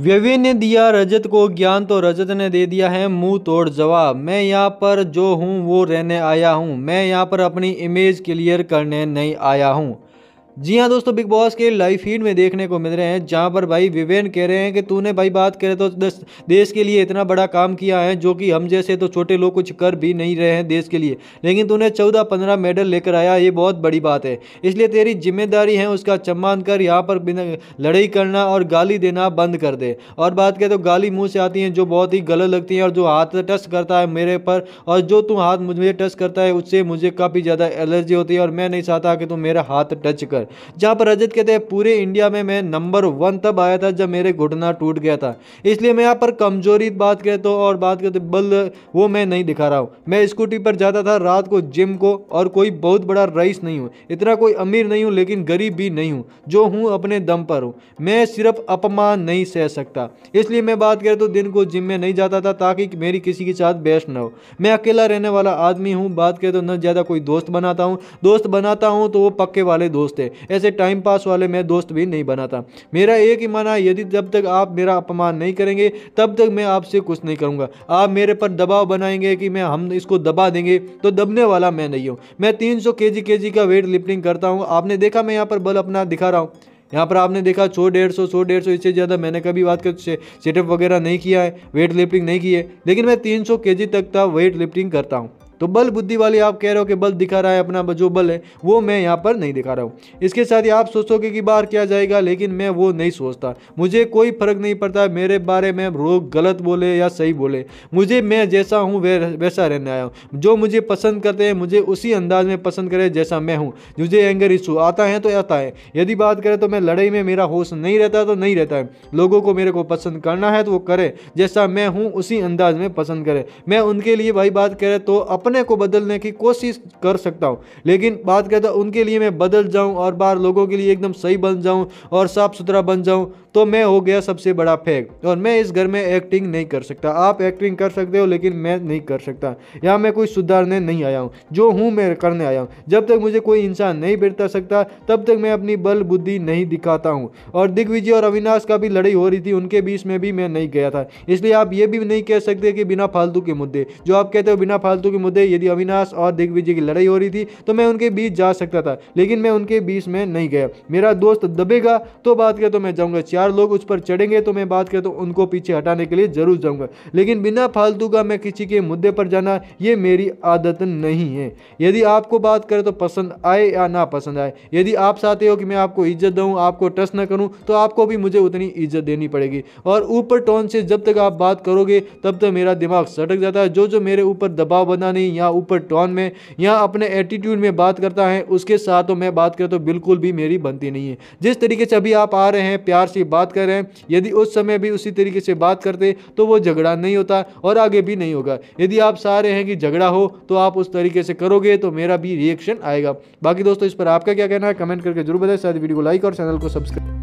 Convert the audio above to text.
व्यवी ने दिया रजत को ज्ञान तो रजत ने दे दिया है मुंह तोड़ जवाब मैं यहाँ पर जो हूँ वो रहने आया हूँ मैं यहाँ पर अपनी इमेज क्लियर करने नहीं आया हूँ जी हाँ दोस्तों बिग बॉस के लाइव फीड में देखने को मिल रहे हैं जहाँ पर भाई विवेन कह रहे हैं कि तूने भाई बात करे तो देश के लिए इतना बड़ा काम किया है जो कि हम जैसे तो छोटे लोग कुछ कर भी नहीं रहे हैं देश के लिए लेकिन तूने चौदह पंद्रह मेडल लेकर आया ये बहुत बड़ी बात है इसलिए तेरी जिम्मेदारी है उसका चम्मान कर यहाँ पर बिना लड़ाई करना और गाली देना बंद कर दे और बात करें तो गाली मुँह से आती हैं जो बहुत ही गलत लगती हैं और जो हाथ टच करता है मेरे पर और जो तू हाथ मुझे टच करता है उससे मुझे काफ़ी ज़्यादा एलर्जी होती है और मैं नहीं चाहता कि तू मेरा हाथ टच कर जहाँ पर रजत कहते हैं पूरे इंडिया में मैं नंबर वन तब आया था जब मेरे घुटना टूट गया था इसलिए मैं यहाँ पर कमजोरी बात कहते तो और बात करते बल वो मैं नहीं दिखा रहा हूँ मैं स्कूटी पर जाता था रात को जिम को और कोई बहुत बड़ा रईस नहीं हूँ इतना कोई अमीर नहीं हूँ लेकिन गरीब भी नहीं हूँ जो हूँ अपने दम पर हूँ मैं सिर्फ अपमान नहीं सह सकता इसलिए मैं बात करें तो दिन को जिम में नहीं जाता था ताकि मेरी किसी के साथ बेस्ट ना हो मैं अकेला रहने वाला आदमी हूँ बात करें तो न ज़्यादा कोई दोस्त बनाता हूँ दोस्त बनाता हूँ तो वो पक्के वाले दोस्त है ऐसे टाइम पास वाले मैं दोस्त भी नहीं बनाता मेरा एक ही मना है यदि जब तक आप मेरा अपमान नहीं करेंगे तब तक मैं आपसे कुछ नहीं करूँगा आप मेरे पर दबाव बनाएंगे कि मैं हम इसको दबा देंगे तो दबने वाला मैं नहीं हूँ मैं तीन सौ के जी का वेट लिफ्टिंग करता हूँ आपने देखा मैं यहाँ पर बल अपना दिखा रहा हूँ यहाँ पर आपने देखा सौ डेढ़ सौ सौ डेढ़ सौ इससे ज़्यादा मैंने कभी बात कर सेटअप वगैरह नहीं किया है वेट लिफ्टिंग नहीं की है लेकिन मैं तीन सौ तक का वेट लिफ्टिंग करता हूँ तो बल बुद्धि वाली आप कह रहे हो कि बल दिखा रहा है अपना जो बल है वो मैं यहाँ पर नहीं दिखा रहा हूँ इसके साथ ही आप सोचोगे कि बाहर क्या जाएगा लेकिन मैं वो नहीं सोचता मुझे कोई फर्क नहीं पड़ता मेरे बारे में लोग गलत बोले या सही बोले मुझे मैं जैसा हूँ वैसा रहने आया हूँ जो मुझे पसंद करते हैं मुझे उसी अंदाज में पसंद करे जैसा मैं हूँ मुझे एंगर इशू आता है तो आता है यदि बात करें तो मैं लड़ाई में मेरा होश नहीं रहता तो नहीं रहता है लोगों को मेरे को पसंद करना है तो वो करे जैसा मैं हूँ उसी अंदाज में पसंद करे मैं उनके लिए भाई बात करें तो अपन अपने को बदलने की कोशिश कर सकता हूँ लेकिन बात करता तो उनके लिए मैं बदल जाऊँ और बाहर लोगों के लिए एकदम सही बन जाऊँ और साफ़ सुथरा बन जाऊँ तो मैं हो गया सबसे बड़ा फेक और मैं इस घर में एक्टिंग नहीं कर सकता आप एक्टिंग कर सकते हो लेकिन मैं नहीं कर सकता यहाँ मैं कोई सुधारने नहीं आया हूँ जो हूँ मैं करने आया हूँ जब तक मुझे कोई इंसान नहीं बिरता सकता तब तक मैं अपनी बल बुद्धि नहीं दिखाता हूँ और दिग्विजय और अविनाश का भी लड़ाई हो रही थी उनके बीच में भी मैं नहीं गया था इसलिए आप ये भी नहीं कह सकते कि बिना फालतू के मुद्दे जो आप कहते हो बिना फालतू के मुद्दे दे यदि अविनाश और दिग्विजय की लड़ाई हो रही थी तो मैं उनके बीच जा सकता था लेकिन मैं उनके बीच में नहीं गया मेरा दोस्त दबेगा तो बात करें तो मैं जाऊँगा चार लोग उस पर चढ़ेंगे तो मैं बात करें तो उनको पीछे हटाने के लिए ज़रूर जाऊँगा लेकिन बिना फालतू का मैं किसी के मुद्दे पर जाना ये मेरी आदत नहीं है यदि आपको बात करें तो पसंद आए या ना पसंद आए यदि आप चाहते हो कि मैं आपको इज्जत दूँ आपको ट्रस्ट ना करूँ तो आपको भी मुझे उतनी इज्जत देनी पड़ेगी और ऊपर टोन से जब तक आप बात करोगे तब तक मेरा दिमाग सटक जाता है जो जो मेरे ऊपर दबाव बनाने नहीं या ऊपर टोन में या अपने एटीट्यूड में बात करता है उसके साथ तो मैं बात करूँ तो बिल्कुल भी मेरी बनती नहीं है जिस तरीके से अभी आप आ रहे हैं प्यार से बात कर रहे हैं यदि उस समय भी उसी तरीके से बात करते तो वो झगड़ा नहीं होता और आगे भी नहीं होगा यदि आप चाह रहे हैं कि झगड़ा हो तो आप उस तरीके से करोगे तो मेरा भी रिएक्शन आएगा बाकी दोस्तों इस पर आपका क्या कहना है कमेंट करके जरूर बताएं साथ वीडियो को लाइक और चैनल को सब्सक्राइब